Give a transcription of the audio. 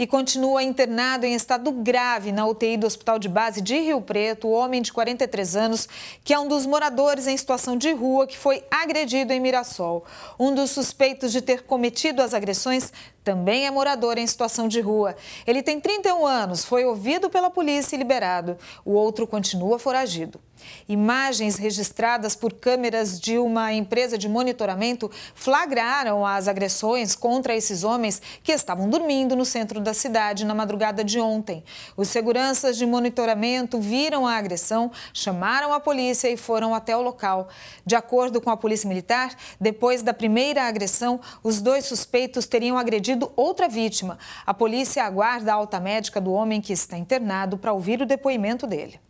e continua internado em estado grave na UTI do Hospital de Base de Rio Preto, o homem de 43 anos, que é um dos moradores em situação de rua que foi agredido em Mirassol. Um dos suspeitos de ter cometido as agressões também é morador em situação de rua. Ele tem 31 anos, foi ouvido pela polícia e liberado. O outro continua foragido. Imagens registradas por câmeras de uma empresa de monitoramento flagraram as agressões contra esses homens que estavam dormindo no centro da cidade na madrugada de ontem. Os seguranças de monitoramento viram a agressão, chamaram a polícia e foram até o local. De acordo com a Polícia Militar, depois da primeira agressão, os dois suspeitos teriam agredido outra vítima. A polícia aguarda a alta médica do homem que está internado para ouvir o depoimento dele.